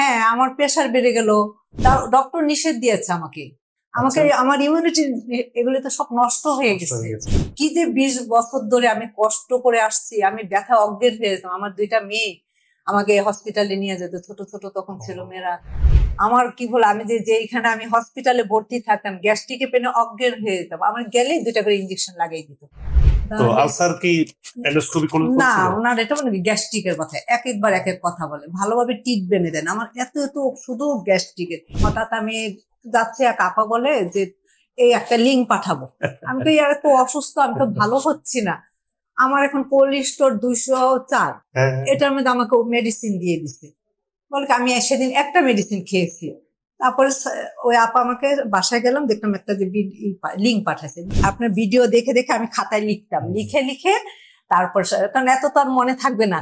হ্যাঁ আমার প্রেশার বেড়ে গেল ডক্টর নিষেধ দিয়েছে আমাকে আমাকে আচ্ছা। আমার ইমিউনিটি এগুলি তো সব নষ্ট হয়ে গেছে কি যে বিশ বছর ধরে আমি কষ্ট করে আসছি আমি ব্যথা অজ্ঞের যেতাম আমার দুইটা মেয়ে আমাকে হসপিটালে নিয়ে যেত ছোট ছোট তখন ছিল মেয়েরা আমার কি বল আমি যে এখানে আমি হসপিটালে ভর্তি থাকতাম গ্যাস্ট্রিকে পেনে অজ্ঞের হয়ে যেতাম আমার গেলেই দুটা করে ইঞ্জেকশন লাগিয়ে দিত তো আলসার কি এন্ডোস্কোপি করলে না ওনার এটা মানে গ্যাস্ট্রিকের কথা এক একবার এক এক কথা বলে ভালোভাবে টিট বেঁধে দেন আমার এত এত শুধু গ্যাস্ট্রিকের হঠাৎ আমি যাচ্ছে এক আপা বলে যে এই একটা লিঙ্ক পাঠাবো আমি তো এত অসুস্থ আমি তো ভালো হচ্ছি না আমার এখন কোল্ড স্টোর দুইশো চার হ্যাঁ, হ্যাঁ। এটার মধ্যে আমাকে মেডিসিন দিয়ে দিছে বলে আমি সেদিন একটা মেডিসিন খেয়েছি তারপরে ওই আপা আমাকে বাসায় গেলাম দেখলাম একটা যে লিঙ্ক পাঠাচ্ছে আপনার ভিডিও দেখে দেখে আমি খাতায় লিখতাম লিখে লিখে তারপর কারণ এত তো আর মনে থাকবে না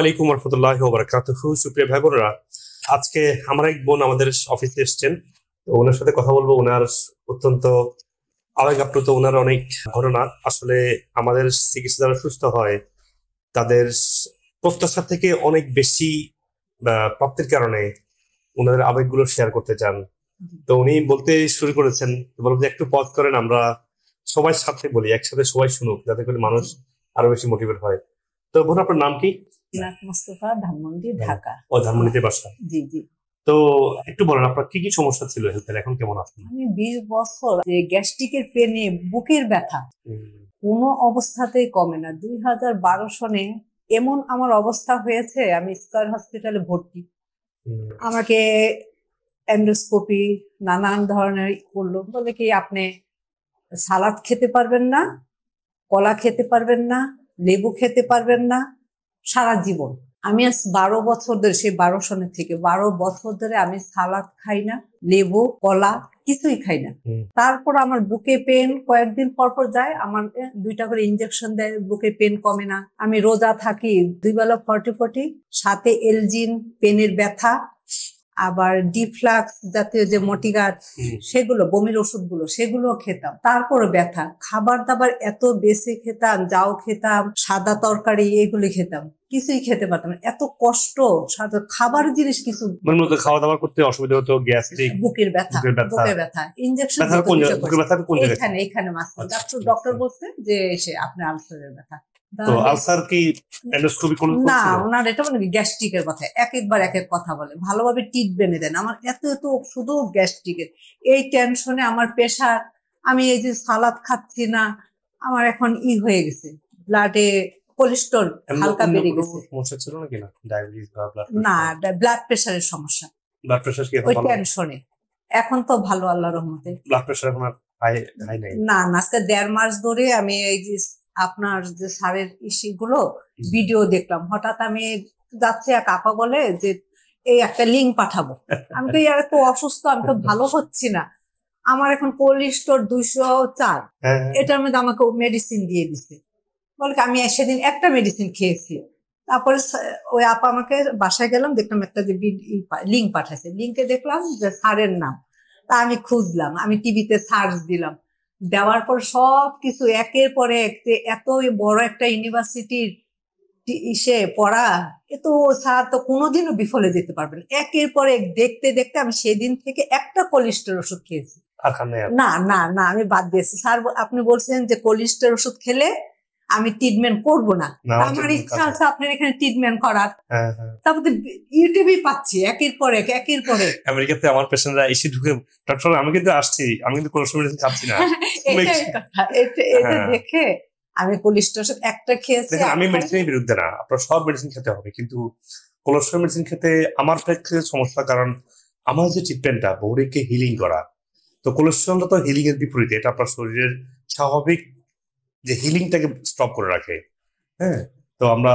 আলাইকুম রহমতুল্লাহ ওবরাকাতুহ সুপ্রিয় ভাই বোনেরা আজকে আমার এক বোন আমাদের অফিসে এসেছেন তো ওনার সাথে কথা বলবো ওনার অত্যন্ত আপ্লুত ওনার অনেক ঘটনা আসলে আমাদের চিকিৎসা যারা সুস্থ হয় তাদের প্রত্যাশা থেকে অনেক বেশি প্রাপ্তির কারণে ওনাদের আবেগগুলো শেয়ার করতে চান তো উনি বলতে শুরু করেছেন বলব যে একটু পজ করেন আমরা সবাই সাথে বলি একসাথে সবাই শুনুক যাতে করে মানুষ আরো বেশি মোটিভেট হয় তো বোন আপনার নাম কি মোস্তফা ধানমন্ডি ঢাকা ও ধানমন্ডিতে বাসা জি জি তো একটু বলেন আপনার কি কি সমস্যা ছিল হেলথের এখন কেমন আছেন আমি বিশ বছর যে গ্যাস্ট্রিকের পেনে বুকের ব্যথা কোনো অবস্থাতেই কমে না দুই হাজার বারো সনে এমন আমার অবস্থা হয়েছে আমি স্কয়ার হসপিটালে ভর্তি আমাকে এন্ডোস্কোপি নানান ধরনের করলো বলে কি আপনি সালাদ খেতে পারবেন না কলা খেতে পারবেন না লেবু খেতে পারবেন না সারা জীবন আমি আজ বারো বছর ধরে সেই বারো সনের থেকে বারো বছর ধরে আমি সালাদ খাই না লেবু কলা কিছুই খাই না তারপর আমার বুকে পেন কয়েকদিন পর পর যায় আমার দুইটা করে ইনজেকশন দেয় বুকে পেন কমে না আমি রোজা থাকি দুই বেলা ফর্টি ফর্টি সাথে এলজিন পেনের ব্যথা আবার ডিফ্লাক্স জাতীয় যে মটিগার সেগুলো বমির ওষুধগুলো সেগুলো খেতাম তারপরে ব্যথা খাবার দাবার এত বেশি খেতাম যাও খেতাম সাদা তরকারি এগুলি খেতাম কিছুই খেতে পারতাম এত কষ্ট খাবার জিনিস কিছু মানে খাওয়া দাওয়া করতে অসুবিধা হতো গ্যাস্ট্রিক বুকের ব্যথা বুকের ব্যথা ইনজেকশন এখানে এখানে মাছ ডাক্তার ডক্টর বলছে যে এসে আপনার আলসারের ব্যথা তো আলসার কি এন্ডোস্কোপি কোন না ওনার এটা মানে গ্যাস্ট্রিকের কথা এক একবার এক এক কথা বলে ভালোভাবে টিট বেঁধে দেন আমার এত এত শুধু গ্যাস্ট্রিকের এই টেনশনে আমার প্রেশার আমি এই যে সালাদ খাচ্ছি না আমার এখন ই হয়ে গেছে ব্লাডে কোলেস্ট্রল হালকা বেড়ে গেছে না ব্লাড না প্রেশারের সমস্যা ব্লাড প্রেশার কি এখন টেনশনে এখন তো ভালো আল্লাহর রহমতে ব্লাড প্রেশার এখন না না আজকে দেড় মাস ধরে আমি এই যে আপনার যে স্যারের ইস্যুগুলো ভিডিও দেখলাম হঠাৎ আমি যাচ্ছি এক আপা বলে যে এই একটা লিঙ্ক পাঠাবো আমি তো ইয়ার তো অসুস্থ আমি তো ভালো হচ্ছি না আমার এখন কোল্ড স্টোর দুইশো চার হ্যাঁ, হ্যাঁ। এটার মধ্যে আমাকে মেডিসিন দিয়ে দিছে বলে আমি সেদিন একটা মেডিসিন খেয়েছি তারপরে ওই আপা আমাকে বাসায় গেলাম দেখলাম একটা যে লিঙ্ক পাঠাইছে লিঙ্কে দেখলাম যে স্যারের নাম তা আমি খুঁজলাম আমি টিভিতে সার্চ দিলাম দেওয়ার পর সব কিছু একের পর এক এত বড় একটা ইউনিভার্সিটির ইসে পড়া এ তো স্যার তো কোনোদিনও বিফলে যেতে পারবে না একের পর এক দেখতে দেখতে আমি সেদিন থেকে একটা কোলেস্টের ওষুধ খেয়েছি না না না আমি বাদ দিয়েছি স্যার আপনি বলছেন যে কোলিস্টের ওষুধ খেলে আমি ট্রিটমেন্ট করব না আমার মানে ইচ্ছা আছে আপনার এখানে ট্রিটমেন্ট করার হ্যাঁ, হ্যাঁ। তো ইউটিউবে পাচ্ছি একের পর এক একের পর এক আমেরিকাতে আমার পেশেন্টরা এসে ঢুকে ডাক্তার আমি কিন্তু আসছি আমি কিন্তু কোনো সময় খাচ্ছি না এটা হ্যাঁ। দেখে আমি কোলেস্টেরল একটা খেয়েছি আমি মেডিসিনের বিরুদ্ধে না আপনার সব মেডিসিন খেতে হবে কিন্তু কোলেস্টেরল মেডিসিন খেতে আমার ক্ষেত্রে সমস্যা কারণ আমার যে ট্রিটমেন্টটা বডিকে হিলিং করা তো কোলেস্টেরলটা তো হিলিং এর বিপরীতে এটা আপনার শরীরের স্বাভাবিক যে হিলিংটাকে স্টপ করে রাখে হ্যাঁ তো আমরা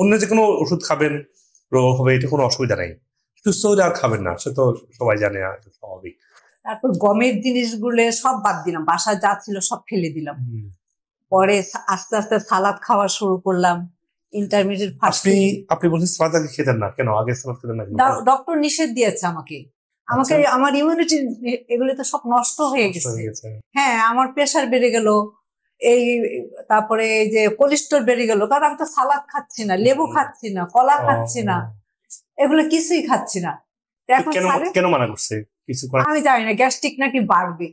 অন্য যে কোনো ওষুধ খাবেন রোগ হবে এটা কোনো অসুবিধা নেই একটু আর খাবেন না সে তো সবাই জানে স্বাভাবিক তারপর গমের জিনিসগুলো সব বাদ দিলাম বাসা যা ছিল সব ফেলে দিলাম পরে আস্তে আস্তে সালাদ খাওয়া শুরু করলাম ইন্টারমিডিয়েট আপনি আপনি বলছেন সালাদ আগে খেতেন না কেন আগে সালাদ খেতেন না ডক্টর নিষেধ দিয়েছে আমাকে আমাকে আচ্ছা। আমার ইমিউনিটি এগুলো তো সব নষ্ট হয়ে গেছে হ্যাঁ আমার প্রেশার বেড়ে গেল এই তারপরে এই যে কোলেস্টর বেড়ে গেল কারণ আমি তো সালাদ খাচ্ছি না লেবু খাচ্ছি না কলা খাচ্ছি না এগুলো কিছুই খাচ্ছি না এখন কেন মানা করছে কিছু আমি জানি না গ্যাস্ট্রিক নাকি বাড়বে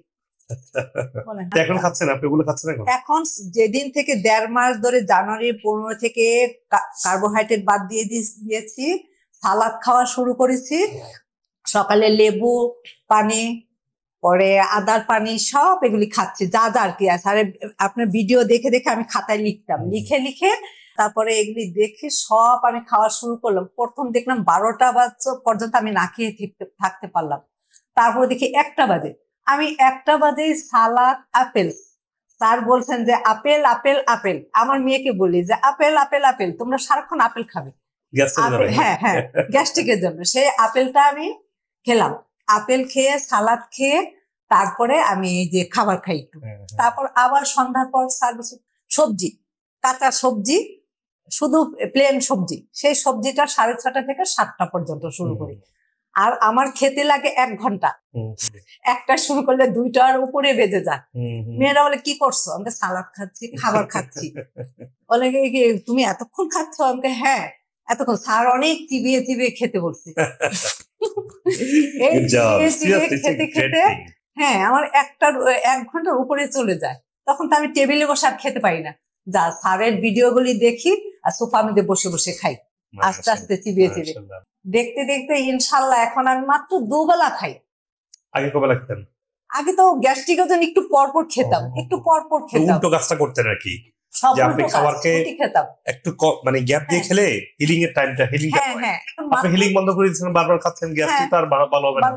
এখন এখন যেদিন থেকে দেড় মাস ধরে জানুয়ারি পনেরো থেকে কার্বোহাইড্রেট বাদ দিয়ে দিয়েছি সালাদ খাওয়া শুরু করেছি সকালে লেবু পানি পরে আদার পানি সব এগুলি খাচ্ছে যা যা আর কি আছে আর আপনার ভিডিও দেখে দেখে আমি খাতায় লিখতাম লিখে লিখে তারপরে এগুলি দেখে সব আমি খাওয়া শুরু করলাম প্রথম দেখলাম বারোটা বাজ পর্যন্ত আমি না খেয়ে থাকতে পারলাম তারপরে দেখি একটা বাজে আমি একটা বাজে সালাদ আপেল স্যার বলছেন যে আপেল আপেল আপেল আমার মেয়েকে বলি যে আপেল আপেল আপেল তোমরা সারাক্ষণ আপেল খাবে হ্যাঁ হ্যাঁ গ্যাস্ট্রিকের জন্য সেই আপেলটা আমি খেলাম আপেল খেয়ে সালাদ খেয়ে তারপরে আমি এই যে খাবার খাই একটু হ্যাঁ, হ্যাঁ। তারপর আবার সন্ধ্যার পর সার সবজি কাঁচা সবজি শুধু প্লেন সবজি সেই সবজিটা সাড়ে ছটা থেকে সাতটা পর্যন্ত শুরু করি আর আমার খেতে লাগে এক ঘন্টা একটা শুরু করলে দুইটার উপরে বেজে যায় মেয়েরা বলে কি করছো আমাকে সালাদ খাচ্ছি খাবার খাচ্ছি বলে তুমি এতক্ষণ খাচ্ছ আমাকে হ্যাঁ এতক্ষণ স্যার অনেক চিবিয়ে চিবিয়ে খেতে বলছি হ্যাঁ আমার একটা এক ঘন্টার উপরে চলে যায় তখন তো আমি টেবিলে বসে আর খেতে পারি না যা দেখি আর সোফা মধ্যে বসে বসে খাই আস্তে আস্তে চিবিয়ে চিবিয়ে দেখতে দেখতে ইনশাল্লাহ এখন আমি মাত্র দুবেলা খাই আগে কবেলা খেতেন আগে তো গ্যাস্ট্রিক একটু পরপর খেতাম একটু পরপর খেতাম উল্টো কাজটা করতেন আর কি যে আপনি একটু মানে গ্যাপ দিয়ে হ্যাঁ। খেলে হিলিং এর টাইমটা হিলিং হ্যাঁ, হ্যাঁ। আপনি হিলিং বন্ধ করে দিচ্ছেন বারবার খাচ্ছেন গ্যাস তো আর ভালো হবে না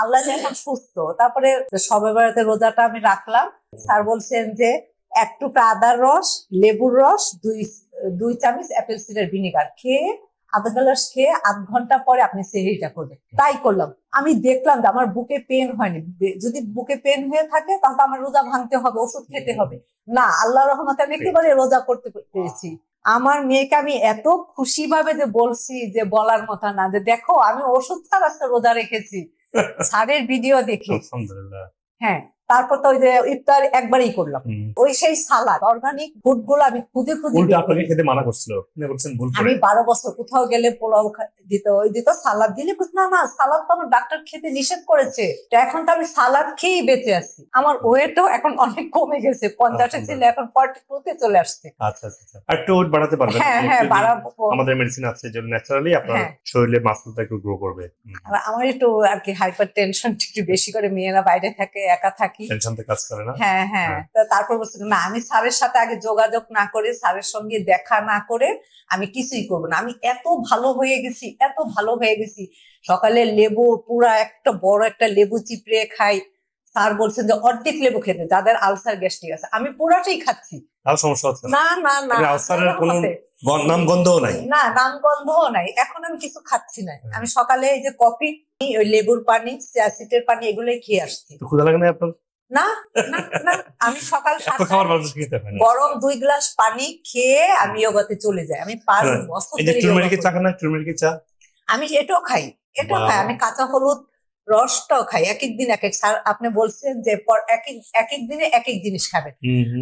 আল্লাহ যখন সুস্থ তারপরে সবে বেড়াতে রোজাটা আমি রাখলাম স্যার বলছেন যে এক আদার রস লেবুর রস দুই দুই চামচ অ্যাপেল সিডার ভিনেগার খেয়ে আধা গ্লাস খেয়ে আধ ঘন্টা পরে আপনি সেহিটা করবেন তাই করলাম আমি দেখলাম যে আমার বুকে পেন হয়নি যদি বুকে পেন হয়ে থাকে তাহলে আমার রোজা ভাঙতে হবে ওষুধ খেতে হবে না আল্লাহ রহমতে আমি একেবারে রোজা করতে পেরেছি আমার মেয়েকে আমি এত খুশি ভাবে যে বলছি যে বলার মত না যে দেখো আমি ওষুধ ছাড়া রোজা রেখেছি স্যারের ভিডিও দেখি হ্যাঁ তারপর তো ওই যে ইফতার একবারই করলাম ওই সেই সালাদ অর্গানিক ফুড গুলো আমি খুঁজে খুঁজে খেতে মানা করছিল আমি বারো বছর কোথাও গেলে পোলাও দিত ওই দিত সালাদ দিলে না না সালাদ তো আমার ডাক্তার খেতে নিষেধ করেছে এখন তো আমি সালাদ খেয়েই বেঁচে আছি আমার ওয়েট তো এখন অনেক কমে গেছে পঞ্চাশে আচ্ছা, ছিল আচ্ছা। এখন ফর্টি টুতে চলে আসছে আচ্ছা, আচ্ছা একটু ওয়েট বাড়াতে পারবেন হ্যাঁ হ্যাঁ বাড়াবো আমাদের মেডিসিন আছে যেটা ন্যাচারালি আপনার হ্যাঁ। শরীরে মাসলটা একটু গ্রো করবে আমার একটু আর কি হাইপার টেনশন একটু বেশি করে মেয়েরা বাইরে থাকে একা থাকে থাকি টেনশন তো কাজ করে না হ্যাঁ হ্যাঁ, হ্যাঁ। তারপর বলছি না আমি স্যারের সাথে আগে যোগাযোগ না করে স্যারের সঙ্গে দেখা না করে আমি কিছুই করব না আমি এত ভালো হয়ে গেছি এত ভালো হয়ে গেছি সকালে লেবু পুরা একটা বড় একটা লেবু চিপড়ে খাই স্যার বলছেন যে অর্ধেক লেবু খেতে যাদের আলসার গ্যাস্ট্রিক আছে আমি পুরাটাই খাচ্ছি সমস্যা হচ্ছে না না না আলসারের কোনো নাম গন্ধও নাই না নাম গন্ধও নাই এখন আমি কিছু খাচ্ছি না হ্যাঁ। আমি সকালে এই যে কফি ওই লেবুর পানি অ্যাসিডের পানি এগুলোই খেয়ে আসছি ক্ষুধা লাগে না আপনার না আমি সকাল গরম দুই গ্লাস পানি খেয়ে আমি ইয়োগাতে চলে যাই আমি পাঁচ হ্যাঁ। আমি এটাও খাই এটাও খাই আমি কাঁচা হলুদ রসটাও খাই এক এক দিন এক এক স্যার আপনি বলছেন যে এক এক এক দিনে এক এক জিনিস খাবেন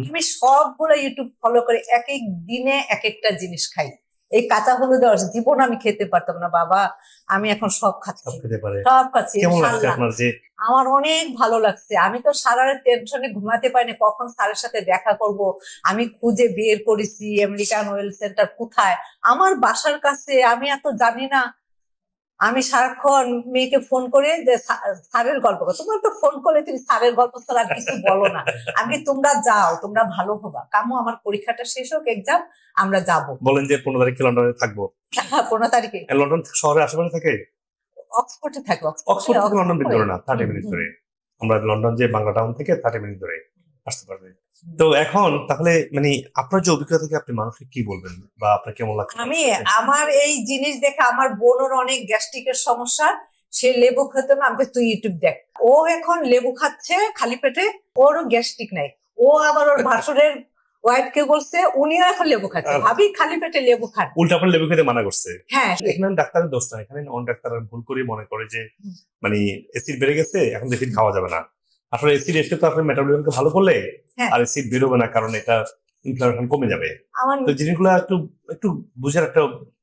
আমি সবগুলো ইউটিউব ফলো করে এক এক দিনে এক একটা জিনিস খাই এই কাঁচা হলুদ রস জীবন আমি খেতে পারতাম না বাবা আমি এখন সব খাচ্ছি সব খাচ্ছি আমার অনেক ভালো লাগছে আমি তো সারা টেনশনে ঘুমাতে পারিনি কখন স্যারের সাথে দেখা করব আমি খুঁজে বের করেছি আমেরিকান ওয়েল সেন্টার কোথায় আমার বাসার কাছে আমি এত জানি না আমি সারাক্ষণ মেয়েকে ফোন করে যে সারের গল্প তোমার তো ফোন করে তুমি সারের গল্প ছাড়া কিছু বলো না আমি তোমরা যাও তোমরা ভালো হবা কামু আমার পরীক্ষাটা শেষ হোক এক্সাম আমরা যাব বলেন যে পনেরো তারিখে লন্ডনে থাকবো হ্যাঁ, পনেরো তারিখে লন্ডন শহরে আশেপাশে থাকে অক্সফোর্ডে থাকে অক্সফোর্ড থেকে লন্ডন না থার্টি মিনিট ধরে আমরা লন্ডন যে বাংলা টাউন থেকে থার্টি মিনিট ধরে আসতে পারবে তো এখন তাহলে মানে আপনার যে অভিজ্ঞতা থেকে আপনি মানুষকে কি বলবেন বা আপনার কেমন লাগছে আমি আমার এই জিনিস দেখে আমার বোনের অনেক গ্যাস্ট্রিকের সমস্যা সে লেবু খেতে না আমাকে তুই ইউটিউব দেখ ও এখন লেবু খাচ্ছে খালি পেটে ওরও গ্যাস্ট্রিক নাই ও আবার ওর ভাসুরের কে বলছে উনিও এখন লেবু খাচ্ছে আচ্ছা। ভাবি খালি পেটে লেবু খান উল্টা আপনার লেবু খেতে মানা করছে হ্যাঁ এখানে ডাক্তারের দোষ না এখানে অন ডাক্তার ভুল করে মনে করে যে মানে এসিড বেড়ে গেছে এখন দেখি খাওয়া যাবে না আসলে এসিড এসে তো আপনার মেটাবলিজমকে ভালো করলে হ্যাঁ। আর এসিড বেরোবে না কারণ এটা ইনফ্লামেশন কমে যাবে তো জিনিসগুলো একটু একটু বুঝার একটা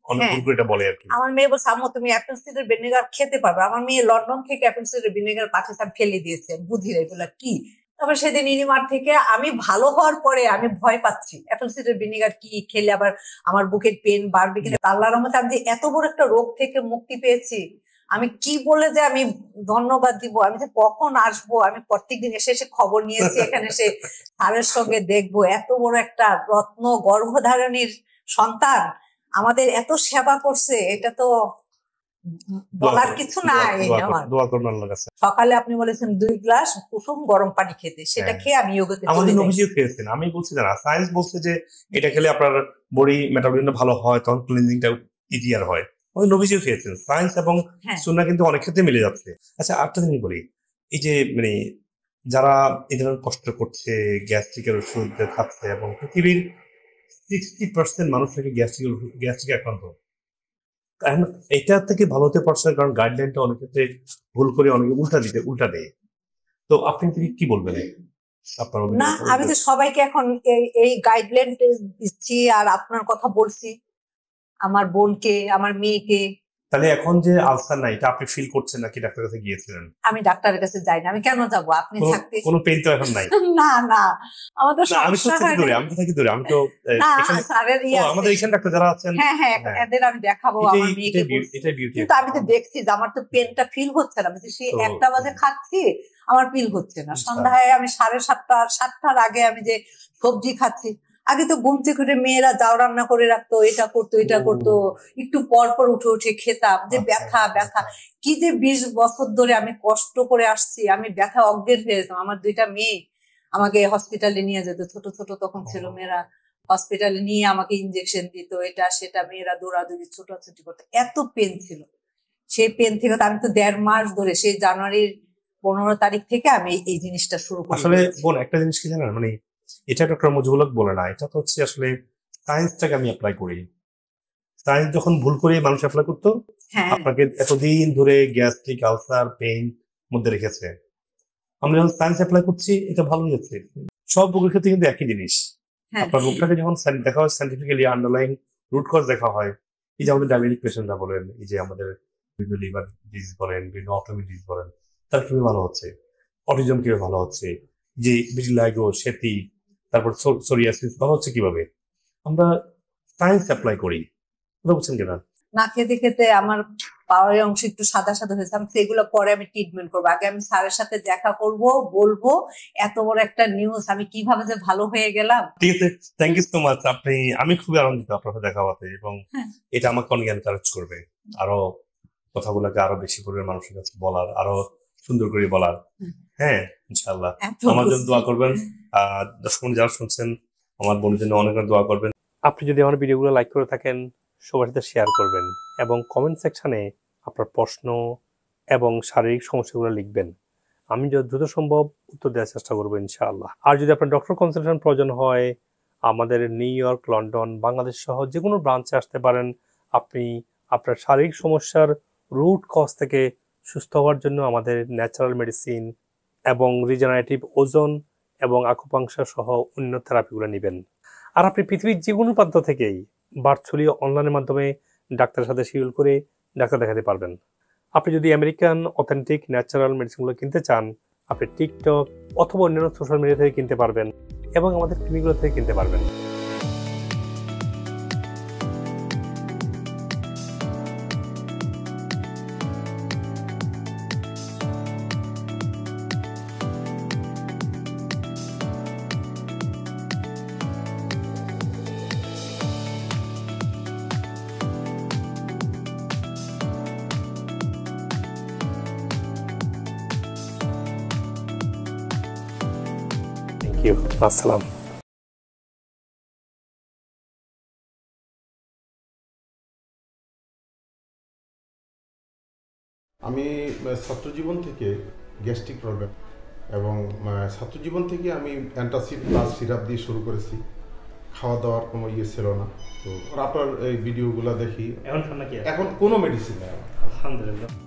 হ্যাঁ। আমার মেয়ে বলছে আম্মু তুমি অ্যাপেল সিডার ভিনেগার খেতে পারবে আমার মেয়ে লন্ডন থেকে অ্যাপেল সিডার ভিনেগার পাকিস্তান ফেলে দিয়েছে বুঝি এগুলা কি তারপর সেদিন ইনিমার থেকে আমি ভালো হওয়ার পরে আমি ভয় পাচ্ছি অ্যাপেল সিডার ভিনেগার কি খেলে আবার আমার বুকের পেন বাড়বে কিনা আল্লাহর রহমতে আমি এত বড় একটা রোগ থেকে মুক্তি পেয়েছি আমি কি বলে যে আমি ধন্যবাদ দিব আমি যে কখন আসবো আমি প্রত্যেকদিন এসে এসে খবর নিয়েছি এখানে এসে স্যারের সঙ্গে দেখবো এত বড় একটা রত্ন গর্ভধারণীর সন্তান আমাদের এত সেবা করছে এটা তো বলার কিছু নাই সকালে আপনি বলেছেন দুই গ্লাস কুসুম গরম পানি খেতে সেটা হ্যাঁ। খেয়ে আমি অভিযোগ আমাদের খেয়েছেন আমি বলছি না সায়েন্স বলছে যে এটা খেলে আপনার বডি মেটাবলিজম ভালো হয় তখন ক্লিনজিংটা ইজিয়ার হয় আমাদের নবীজিও খেয়েছেন সায়েন্স এবং সুন্না হ্যাঁ। কিন্তু অনেক ক্ষেত্রে মিলে যাচ্ছে আচ্ছা আরেকটা জিনিস বলি এই যে মানে যারা এই ধরনের কষ্ট করছে গ্যাস্ট্রিকের ওষুধ খাচ্ছে এবং পৃথিবীর সিক্সটি পার্সেন্ট মানুষ থেকে গ্যাস্ট্রিকের গ্যাস্ট্রিক আক্রান্ত কারণ এটা থেকে ভালো হতে পারছে কারণ গাইডলাইনটা অনেক ক্ষেত্রে ভুল করে অনেকে উল্টা দিতে উল্টা দেয় তো আপনি তিনি কি বলবেন না আমি তো সবাইকে এখন এই গাইডলাইন দিচ্ছি আর আপনার কথা বলছি আমার বোনকে আমার মেয়েকে তাহলে এখন যে আলসার নাই এটা আপনি ফিল করছেন নাকি ডাক্তারের কাছে গিয়েছিলেন আমি ডাক্তারের কাছে যাই না আমি কেন যাব আপনি থাকতে কোনো পেইন তো এখন নাই না না আমাদের আমি তো থাকি দূরে আমি তো থাকি দূরে আমি তো আমাদের এখানে ডাক্তার যারা আছেন হ্যাঁ হ্যাঁ, হ্যাঁ। এদের আমি দেখাবো আমার মেয়েকে এটা বিউটি কিন্তু আমি তো দেখছি যে আমার তো পেনটা ফিল হচ্ছে না মানে সেই একটা বাজে খাচ্ছি আমার ফিল হচ্ছে না আচ্ছা। সন্ধ্যায় আমি সাড়ে সাতটা সাতটার আগে আমি যে সবজি খাচ্ছি আগে তো ঘুমতে ঘুরে মেয়েরা যাও রান্না করে রাখতো এটা করতো এটা করতো একটু পর পর উঠে উঠে খেতাম যে আচ্ছা, ব্যথা আচ্ছা, ব্যথা আচ্ছা। কি যে বিশ বছর ধরে আমি কষ্ট করে আসছি আমি ব্যথা অজ্ঞের হয়ে যেতাম আমার দুইটা মেয়ে আমাকে হসপিটালে নিয়ে যেত ছোট ছোট তখন ছিল মেয়েরা হসপিটালে নিয়ে আমাকে ইনজেকশন দিত এটা সেটা মেয়েরা দৌড়াদৌড়ি ছোটাছুটি করতো এত পেন ছিল সেই পেন থেকে আমি তো দেড় মাস ধরে সেই জানুয়ারির পনেরো তারিখ থেকে আমি এই জিনিসটা শুরু আসলে বোন একটা জিনিস কি জানেন মানে এটা এটাকে ক্রমজমূলক বলে না এটা তো হচ্ছে আসলে সায়েন্সটাকে আমি অ্যাপ্লাই করি সায়েন্স যখন ভুল করে মানুষ অ্যাপ্লাই করতো হ্যাঁ। আপনাকে এতদিন ধরে গ্যাস্ট্রিক আলসার পেইন মধ্যে রেখেছে আমরা যখন সায়েন্স অ্যাপ্লাই করছি এটা ভালো হয়েছে সব রোগের ক্ষেত্রে কিন্তু একই জিনিস হ্যাঁ। আপনার রোগটাকে যখন দেখা হয় সাইন্টিফিক্যালি আন্ডারলাইন রুট কজ দেখা হয় এই যে আমাদের ডায়াবেটিক পেশেন্টরা বলেন এই যে আমাদের বিভিন্ন লিভার ডিজিজ বলেন বিভিন্ন অটোমিক ডিজিজ বলেন তার কিভাবে ভালো হচ্ছে অটিজম কিভাবে ভালো হচ্ছে যে বিজলাইগো সেতি তারপর সোরিয়াসিস বা হচ্ছে কিভাবে আমরা সায়েন্স অ্যাপ্লাই করি বুঝছেন কিনা না খেতে খেতে আমার পাওয়ারের অংশ একটু সাদা সাদা হয়েছে আমি সেগুলো পরে আমি ট্রিটমেন্ট করবো আগে আমি স্যারের সাথে দেখা করব বলবো এত বড় একটা নিউজ আমি কিভাবে যে ভালো হয়ে গেলাম ঠিক আছে থ্যাংক ইউ সো মাচ আপনি আমি খুবই আনন্দিত আপনার সাথে দেখা হতে এবং হ্যাঁ। এটা আমাকে অনেক এনকারেজ করবে আরো কথাগুলোকে আরো বেশি করে মানুষের কাছে বলার আরো সুন্দর করে বলার হ্যাঁ ইনশাল্লাহ আমার জন্য দোয়া করবেন দর্শক যারা শুনছেন আমার বোনের জন্য অনেক দোয়া করবেন আপনি যদি আমার ভিডিওগুলো লাইক করে থাকেন সবার সাথে শেয়ার করবেন এবং কমেন্ট সেকশানে আপনার প্রশ্ন এবং শারীরিক সমস্যাগুলো লিখবেন আমি যত সম্ভব উত্তর দেওয়ার চেষ্টা করবো ইনশাআল্লাহ আর যদি আপনার ডক্টর কনসালটেশন প্রয়োজন হয় আমাদের নিউ ইয়র্ক লন্ডন বাংলাদেশ সহ যে কোনো ব্রাঞ্চে আসতে পারেন আপনি আপনার শারীরিক সমস্যার রুট কজ থেকে সুস্থ হওয়ার জন্য আমাদের ন্যাচারাল মেডিসিন এবং রিজেনারেটিভ ওজন এবং আকুপাংশা সহ অন্য থেরাপিগুলো নেবেন আর আপনি পৃথিবীর যে কোনো প্রান্ত থেকেই ভার্চুয়ালি অনলাইনের মাধ্যমে ডাক্তারের সাথে শিডিউল করে ডাক্তার দেখাতে পারবেন আপনি যদি আমেরিকান অথেন্টিক ন্যাচারাল মেডিসিনগুলো কিনতে চান আপনি টিকটক অথবা অন্যান্য সোশ্যাল মিডিয়া থেকে কিনতে পারবেন এবং আমাদের ক্লিনিকগুলো থেকে কিনতে পারবেন আসসালাম আমি জীবন থেকে গ্যাস্ট্রিক প্রবলেম এবং ছাত্র জীবন থেকে আমি অ্যান্টাসিড প্লাস সিরাপ দিয়ে শুরু করেছি খাওয়া দাওয়ার কোনো ইয়ে ছিল না তো আপনার এই ভিডিওগুলো দেখি এখন এখন কোনো মেডিসিন নেই আলহামদুলিল্লাহ